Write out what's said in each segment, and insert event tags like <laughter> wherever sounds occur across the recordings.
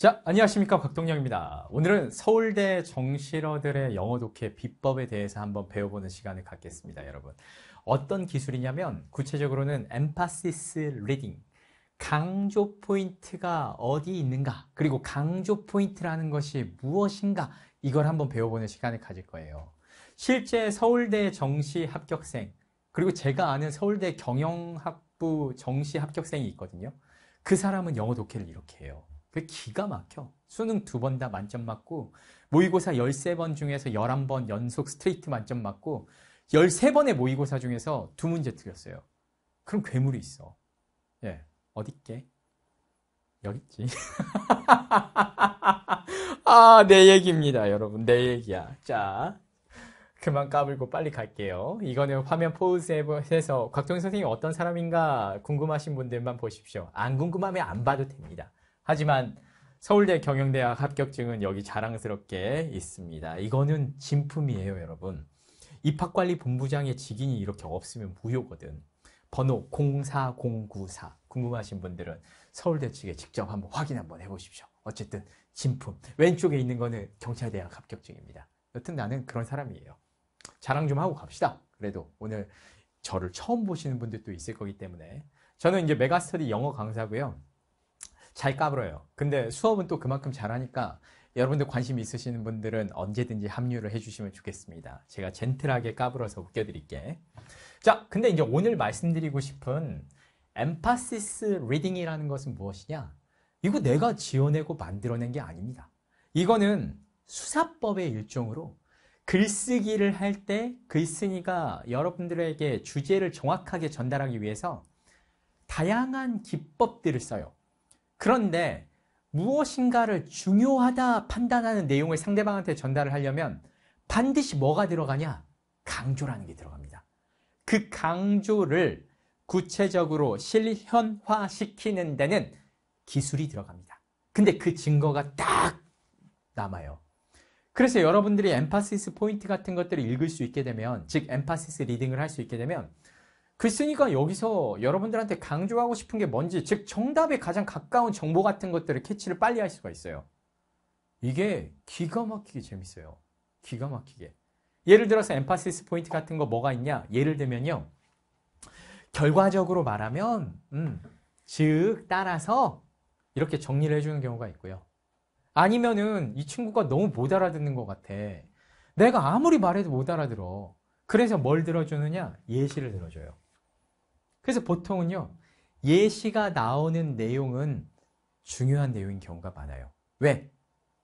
자, 안녕하십니까. 박동영입니다 오늘은 서울대 정실어들의 영어 독해 비법에 대해서 한번 배워보는 시간을 갖겠습니다, 여러분. 어떤 기술이냐면, 구체적으로는 emphasis reading. 강조 포인트가 어디 있는가, 그리고 강조 포인트라는 것이 무엇인가, 이걸 한번 배워보는 시간을 가질 거예요. 실제 서울대 정시 합격생, 그리고 제가 아는 서울대 경영학부 정시 합격생이 있거든요. 그 사람은 영어 독해를 이렇게 해요. 그 기가 막혀. 수능 두 번 다 만점 맞고 모의고사 13번 중에서 11번 연속 스트레이트 만점 맞고 13번의 모의고사 중에서 두 문제 틀렸어요. 그럼 괴물이 있어. 예. 어디 있게? 여기 있지. 아, 내 얘기입니다, 여러분. 내 얘기야. 자. 그만 까불고 빨리 갈게요. 이거는 화면 포즈해서 곽종 선생님이 어떤 사람인가 궁금하신 분들만 보십시오. 안 궁금하면 안 봐도 됩니다. 하지만 서울대 경영대학 합격증은 여기 자랑스럽게 있습니다. 이거는 진품이에요, 여러분. 입학관리본부장의 직인이 이렇게 없으면 무효거든. 번호 04094. 궁금하신 분들은 서울대 측에 직접 한번 확인 한번 해보십시오. 어쨌든 진품. 왼쪽에 있는 거는 경찰대학 합격증입니다. 여튼 나는 그런 사람이에요. 자랑 좀 하고 갑시다. 그래도 오늘 저를 처음 보시는 분들도 있을 거기 때문에 저는 이제 메가스터디 영어 강사고요. 잘 까불어요. 근데 수업은 또 그만큼 잘하니까 여러분들 관심 있으시는 분들은 언제든지 합류를 해주시면 좋겠습니다. 제가 젠틀하게 까불어서 웃겨드릴게. 자, 근데 이제 오늘 말씀드리고 싶은 엠파시스 리딩이라는 것은 무엇이냐? 이거 내가 지어내고 만들어낸 게 아닙니다. 이거는 수사법의 일종으로 글쓰기를 할 때 글쓴이가 여러분들에게 주제를 정확하게 전달하기 위해서 다양한 기법들을 써요. 그런데 무엇인가를 중요하다 판단하는 내용을 상대방한테 전달을 하려면 반드시 뭐가 들어가냐? 강조라는 게 들어갑니다. 그 강조를 구체적으로 실현화시키는 데는 기술이 들어갑니다. 근데 그 증거가 딱 남아요. 그래서 여러분들이 엠파시스 포인트 같은 것들을 읽을 수 있게 되면, 즉 엠파시스 리딩을 할 수 있게 되면 글쓰니까 그 여기서 여러분들한테 강조하고 싶은 게 뭔지 즉 정답에 가장 가까운 정보 같은 것들을 캐치를 빨리 할 수가 있어요. 이게 기가 막히게 재밌어요. 기가 막히게. 예를 들어서 엠파시스 포인트 같은 거 뭐가 있냐? 예를 들면요. 결과적으로 말하면 음, 즉 따라서 이렇게 정리를 해주는 경우가 있고요. 아니면은 이 친구가 너무 못 알아듣는 것 같아. 내가 아무리 말해도 못 알아들어. 그래서 뭘 들어주느냐? 예시를 들어줘요. 그래서 보통은요. 예시가 나오는 내용은 중요한 내용인 경우가 많아요. 왜?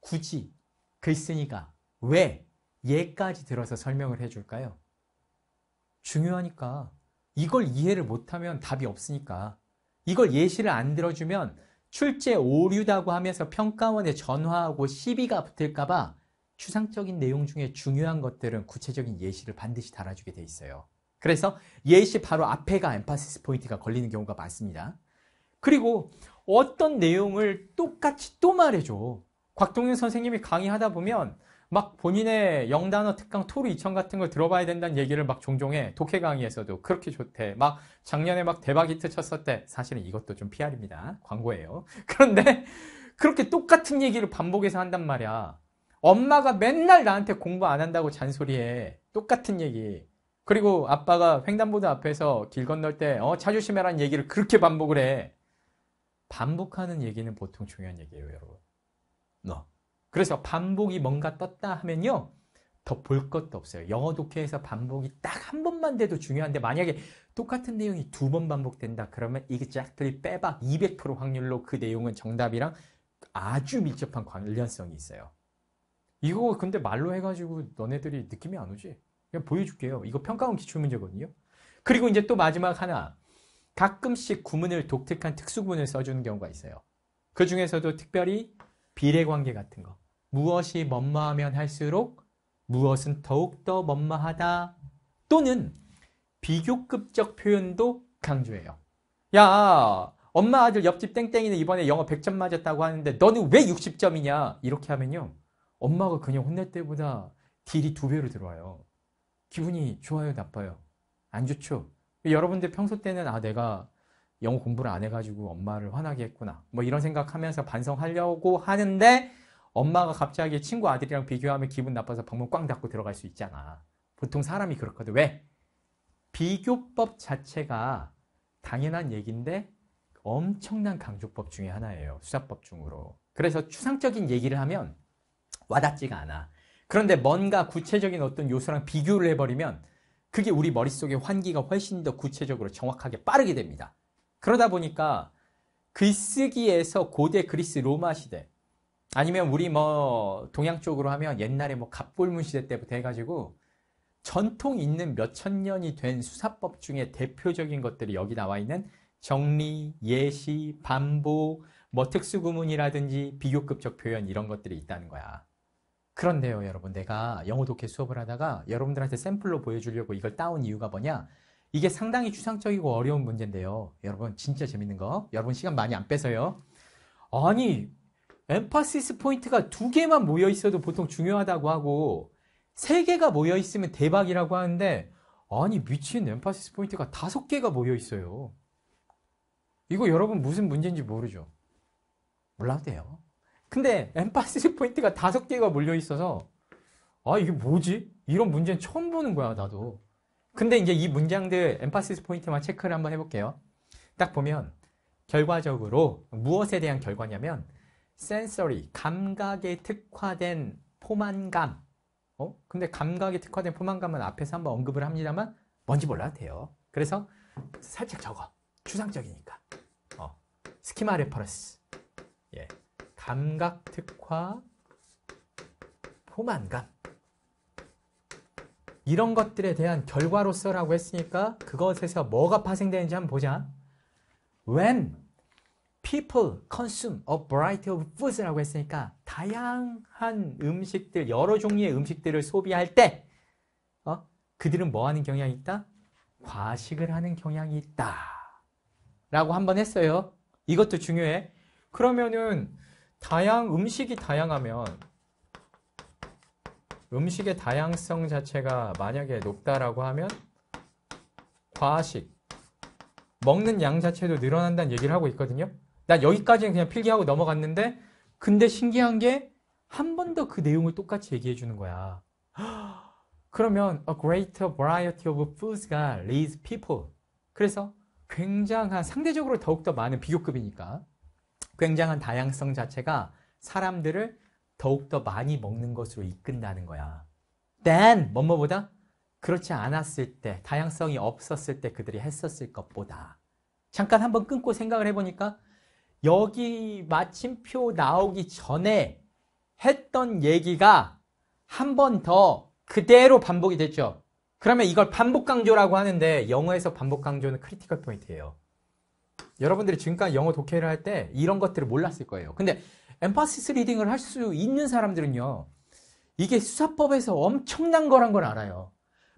굳이 글쓴니가왜 그 예까지 들어서 설명을 해줄까요? 중요하니까 이걸 이해를 못하면 답이 없으니까 이걸 예시를 안 들어주면 출제 오류다고 하면서 평가원에 전화하고 시비가 붙을까봐 추상적인 내용 중에 중요한 것들은 구체적인 예시를 반드시 달아주게 돼 있어요. 그래서 예시 바로 앞에가 엠파시스 포인트가 걸리는 경우가 많습니다. 그리고 어떤 내용을 똑같이 또 말해줘. 곽동윤 선생님이 강의하다 보면 막 본인의 영단어 특강 토르 2천 같은 걸 들어봐야 된다는 얘기를 막 종종 해. 독해 강의에서도 그렇게 좋대. 막 작년에 막 대박 히트 쳤었대. 사실은 이것도 좀 PR입니다. 광고예요. <laughs> 그런데 그렇게 똑같은 얘기를 반복해서 한단 말이야. 엄마가 맨날 나한테 공부 안 한다고 잔소리해. 똑같은 얘기. 그리고 아빠가 횡단보도 앞에서 길 건널 때, 어, 차 조심해라는 얘기를 그렇게 반복을 해. 반복하는 얘기는 보통 중요한 얘기예요, 여러분. 너. 네. 그래서 반복이 뭔가 떴다 하면요. 더 볼 것도 없어요. 영어 독해에서 반복이 딱 한 번만 돼도 중요한데 만약에 똑같은 내용이 두 번 반복된다 그러면 이게 짝들이 빼박 200% 확률로 그 내용은 정답이랑 아주 밀접한 관련성이 있어요. 이거 근데 말로 해가지고 너네들이 느낌이 안 오지? 그냥 보여줄게요. 이거 평가원 기출문제거든요. 그리고 이제 또 마지막 하나. 가끔씩 구문을 독특한 특수구문을 써주는 경우가 있어요. 그 중에서도 특별히 비례관계 같은 거. 무엇이 머마하면 할수록 무엇은 더욱더 머마하다 또는 비교급적 표현도 강조해요. 야, 엄마 아들 옆집 땡땡이는 이번에 영어 100점 맞았다고 하는데 너는 왜 60점이냐? 이렇게 하면요. 엄마가 그냥 혼낼 때보다 딜이 두 배로 들어와요. 기분이 좋아요, 나빠요? 안 좋죠? 여러분들 평소 때는 아, 내가 영어 공부를 안 해가지고 엄마를 화나게 했구나. 뭐 이런 생각하면서 반성하려고 하는데 엄마가 갑자기 친구 아들이랑 비교하면 기분 나빠서 방문 꽝 닫고 들어갈 수 있잖아. 보통 사람이 그렇거든. 왜? 비교법 자체가 당연한 얘기인데 엄청난 강조법 중의 하나예요. 수사법 중으로. 그래서 추상적인 얘기를 하면 와닿지가 않아. 그런데 뭔가 구체적인 어떤 요소랑 비교를 해버리면 그게 우리 머릿속에 환기가 훨씬 더 구체적으로 정확하게 빠르게 됩니다. 그러다 보니까 글쓰기에서 고대 그리스 로마 시대 아니면 우리 뭐 동양 쪽으로 하면 옛날에 뭐 갑골문 시대 때부터 해가지고 전통 있는 몇천 년이 된 수사법 중에 대표적인 것들이 여기 나와 있는 정리, 예시, 반복, 뭐 특수구문이라든지 비교급적 표현 이런 것들이 있다는 거야. 그런데요, 여러분. 내가 영어 독해 수업을 하다가 여러분들한테 샘플로 보여주려고 이걸 따온 이유가 뭐냐? 이게 상당히 추상적이고 어려운 문제인데요. 여러분, 진짜 재밌는 거. 여러분, 시간 많이 안 뺏어요. 아니, 엠파시스 포인트가 두 개만 모여 있어도 보통 중요하다고 하고, 세 개가 모여 있으면 대박이라고 하는데, 아니, 미친 엠파시스 포인트가 다섯 개가 모여 있어요. 이거 여러분 무슨 문제인지 모르죠? 몰라도 돼요. 근데 엠파시스 포인트가 다섯 개가 몰려 있어서 아 이게 뭐지? 이런 문제는 처음 보는 거야 나도. 근데 이제 이 문장들 엠파시스 포인트만 체크를 한번 해볼게요. 딱 보면 결과적으로 무엇에 대한 결과냐면 센서리 감각에 특화된 포만감. 어? 근데 감각에 특화된 포만감은 앞에서 한번 언급을 합니다만 뭔지 몰라도 돼요. 그래서 살짝 적어. 추상적이니까. 어. 스키마 레퍼런스. 예. 감각 특화, 포만감 이런 것들에 대한 결과로서라고 했으니까 그것에서 뭐가 파생되는지 한번 보자. When people consume a variety of foods라고 했으니까 다양한 음식들, 여러 종류의 음식들을 소비할 때 어? 그들은 뭐 하는 경향이 있다? 과식을 하는 경향이 있다. 라고 한번 했어요. 이것도 중요해. 그러면은 다양 음식이 다양하면 음식의 다양성 자체가 만약에 높다라고 하면 과식 먹는 양 자체도 늘어난다는 얘기를 하고 있거든요. 난 여기까지는 그냥 필기하고 넘어갔는데 근데 신기한 게 한 번 더 그 내용을 똑같이 얘기해 주는 거야. <gasps> 그러면 a greater variety of foods가 leads people. 그래서 굉장한 상대적으로 더욱더 많은 비교급이니까 굉장한 다양성 자체가 사람들을 더욱더 많이 먹는 것으로 이끈다는 거야. Then, 뭐뭐보다? 그렇지 않았을 때, 다양성이 없었을 때 그들이 했었을 것보다. 잠깐 한번 끊고 생각을 해보니까 여기 마침표 나오기 전에 했던 얘기가 한 번 더 그대로 반복이 됐죠. 그러면 이걸 반복 강조라고 하는데 영어에서 반복 강조는 크리티컬 포인트예요. 여러분들이 지금까지 영어 독해를 할 때 이런 것들을 몰랐을 거예요. 근데 엠파시스 리딩을 할 수 있는 사람들은요. 이게 수사법에서 엄청난 거란 걸 알아요.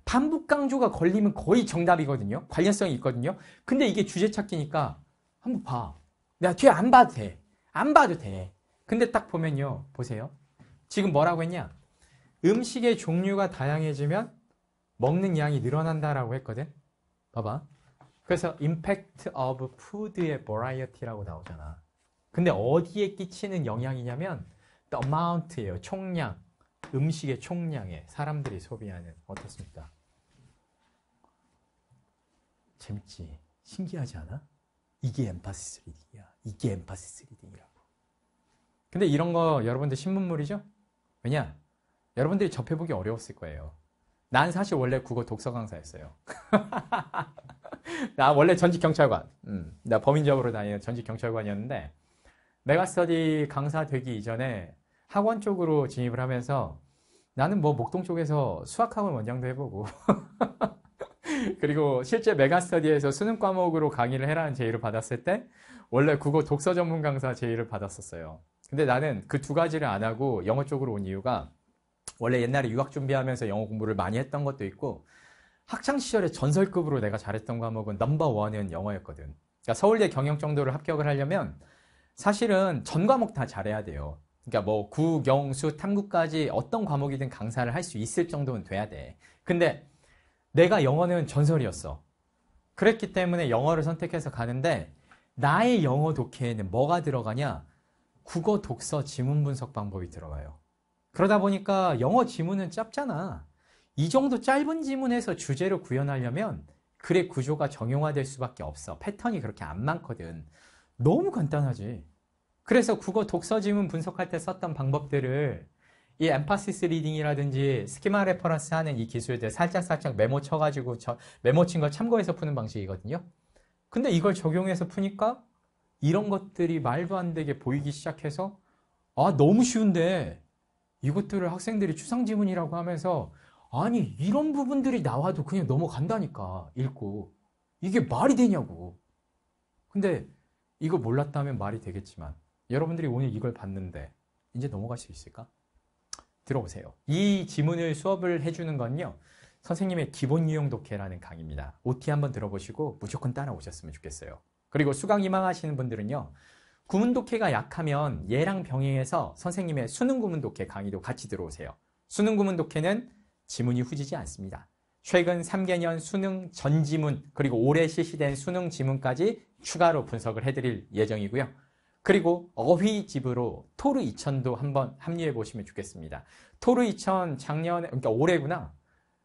반복 강조가 걸리면 거의 정답이거든요. 관련성이 있거든요. 근데 이게 주제 찾기니까 한번 봐. 내가 뒤에 안 봐도 돼. 안 봐도 돼. 근데 딱 보면요. 보세요. 지금 뭐라고 했냐? 음식의 종류가 다양해지면 먹는 양이 늘어난다라고 했거든. 봐봐. 그래서 impact of food의 variety라고 나오잖아. 근데 어디에 끼치는 영향이냐면 the amount예요. 총량. 음식의 총량에 사람들이 소비하는 어떻습니까? 재밌지? 신기하지 않아? 이게 엠파시스 리딩이야. 이게 엠파시스 리딩이라고. 근데 이런 거 여러분들 신문물이죠? 왜냐? 여러분들이 접해보기 어려웠을 거예요. 난 사실 원래 국어 독서 강사였어요. <laughs> 나 원래 전직 경찰관. 음, 나 범인잡으로 다니는 전직 경찰관이었는데 메가스터디 강사 되기 이전에 학원 쪽으로 진입을 하면서 나는 뭐 목동 쪽에서 수학학원 원장도 해보고 <laughs> 그리고 실제 메가스터디에서 수능 과목으로 강의를 해라는 제의를 받았을 때 원래 국어 독서 전문 강사 제의를 받았었어요. 근데 나는 그 두 가지를 안 하고 영어 쪽으로 온 이유가 원래 옛날에 유학 준비하면서 영어 공부를 많이 했던 것도 있고 학창 시절에 전설급으로 내가 잘했던 과목은 넘버 원은 영어였거든. 그러니까 서울대 경영 정도를 합격을 하려면 사실은 전 과목 다 잘해야 돼요. 그러니까 뭐 구, 경, 수, 탐구까지 어떤 과목이든 강사를 할 수 있을 정도는 돼야 돼. 근데 내가 영어는 전설이었어. 그랬기 때문에 영어를 선택해서 가는데 나의 영어 독해에는 뭐가 들어가냐? 국어 독서 지문 분석 방법이 들어가요. 그러다 보니까 영어 지문은 짧잖아. 이 정도 짧은 지문에서 주제를 구현하려면 글의 구조가 정형화될 수밖에 없어. 패턴이 그렇게 안 많거든. 너무 간단하지. 그래서 국어 독서 지문 분석할 때 썼던 방법들을 이 엠파시스 리딩이라든지 스키마 레퍼런스 하는 이 기술들 살짝살짝 메모 쳐가지고 저, 메모 친 걸 참고해서 푸는 방식이거든요. 근데 이걸 적용해서 푸니까 이런 것들이 말도 안 되게 보이기 시작해서 아, 너무 쉬운데 이것들을 학생들이 추상 지문이라고 하면서 아니 이런 부분들이 나와도 그냥 넘어간다니까 읽고 이게 말이 되냐고 근데 이거 몰랐다면 말이 되겠지만 여러분들이 오늘 이걸 봤는데 이제 넘어갈 수 있을까? 들어보세요. 이 지문을 수업을 해주는 건요. 선생님의 기본 유형 독해라는 강의입니다. OT 한번 들어보시고 무조건 따라오셨으면 좋겠어요. 그리고 수강 희망하시는 분들은요. 구문 독해가 약하면 얘랑 병행해서 선생님의 수능 구문 독해 강의도 같이 들어오세요. 수능 구문 독해는 지문이 후지지 않습니다. 최근 3개년 수능 전 지문 그리고 올해 실시된 수능 지문까지 추가로 분석을 해드릴 예정이고요. 그리고 어휘집으로 토르 2000도 한번 합류해 보시면 좋겠습니다. 토르 2000 작년에 그러니까 올해구나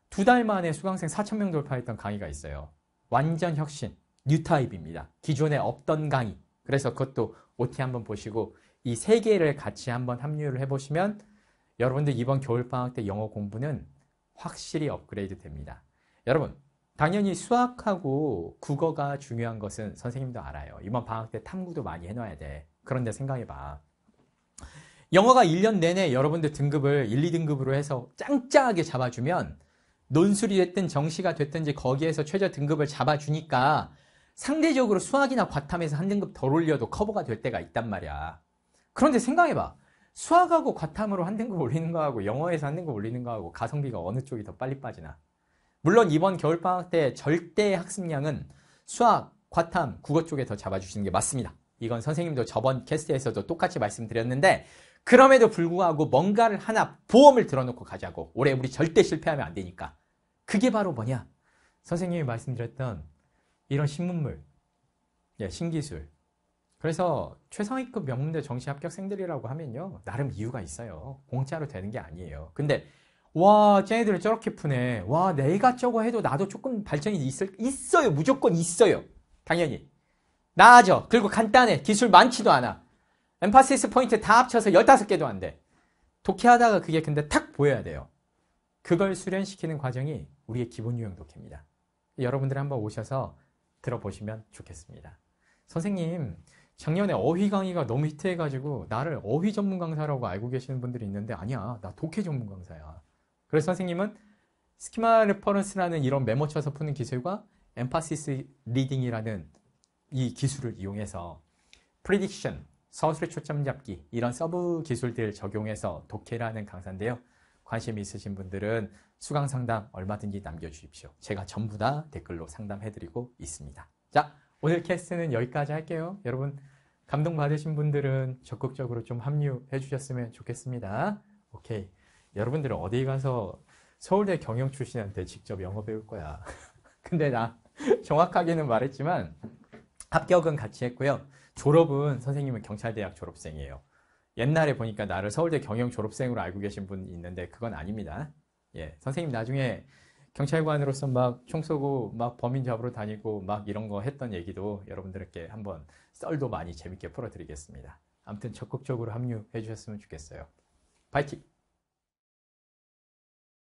두 달 만에 수강생 4천명 돌파했던 강의가 있어요. 완전 혁신 뉴타입입니다. 기존에 없던 강의. 그래서 그것도 OT 한번 보시고 이 세 개를 같이 한번 합류를 해보시면 여러분들 이번 겨울방학 때 영어 공부는 확실히 업그레이드 됩니다. 여러분, 당연히 수학하고 국어가 중요한 것은 선생님도 알아요. 이번 방학 때 탐구도 많이 해놔야 돼. 그런데 생각해봐. 영어가 1년 내내 여러분들 등급을 1, 2등급으로 해서 짱짱하게 잡아주면 논술이 됐든 정시가 됐든지 거기에서 최저 등급을 잡아주니까 상대적으로 수학이나 과탐에서 한 등급 덜 올려도 커버가 될 때가 있단 말이야. 그런데 생각해봐. 수학하고 과탐으로 한 등급 올리는 거하고 영어에서 한 등급 올리는 거하고 가성비가 어느 쪽이 더 빨리 빠지나. 물론 이번 겨울방학 때 절대 학습량은 수학, 과탐, 국어 쪽에 더 잡아주시는 게 맞습니다. 이건 선생님도 저번 캐스트에서도 똑같이 말씀드렸는데 그럼에도 불구하고 뭔가를 하나 보험을 들어놓고 가자고 올해 우리 절대 실패하면 안 되니까 그게 바로 뭐냐 선생님이 말씀드렸던 이런 신문물, 예, 신기술, 그래서 최상위급 명문대 정시 합격생들이라고 하면요. 나름 이유가 있어요. 공짜로 되는 게 아니에요. 근데 와 쟤네들 저렇게 푸네. 와 내가 저거 해도 나도 조금 발전이 있을, 있어요. 무조건 있어요. 당연히. 나아져. 그리고 간단해. 기술 많지도 않아. 엠파시스 포인트 다 합쳐서 15개도 안 돼. 독해하다가 그게 근데 탁 보여야 돼요. 그걸 수련시키는 과정이 우리의 기본 유형 독해입니다. 여러분들 한번 오셔서 들어보시면 좋겠습니다. 선생님, 작년에 어휘 강의가 너무 히트해가지고 나를 어휘 전문 강사라고 알고 계시는 분들이 있는데 아니야 나 독해 전문 강사야 그래서 선생님은 스키마 레퍼런스라는 이런 메모 쳐서 푸는 기술과 엠파시스 리딩이라는 이 기술을 이용해서 프리딕션, 서술의 초점 잡기 이런 서브 기술들 을 적용해서 독해라는 강사인데요 관심 있으신 분들은 수강 상담 얼마든지 남겨주십시오 제가 전부 다 댓글로 상담해드리고 있습니다 자 오늘 캐스트는 여기까지 할게요 여러분 감동받으신 분들은 적극적으로 좀 합류해 주셨으면 좋겠습니다. 오케이. 여러분들은 어디 가서 서울대 경영 출신한테 직접 영어 배울 거야. <laughs> 근데 나 정확하게는 말했지만 합격은 같이 했고요. 졸업은 선생님은 경찰대학 졸업생이에요. 옛날에 보니까 나를 서울대 경영 졸업생으로 알고 계신 분이 있는데 그건 아닙니다. 예, 선생님 나중에 경찰관으로서 막 총 쏘고 막 범인 잡으러 다니고 막 이런 거 했던 얘기도 여러분들께 한번 썰도 많이 재밌게 풀어드리겠습니다. 아무튼 적극적으로 합류해 주셨으면 좋겠어요. 파이팅!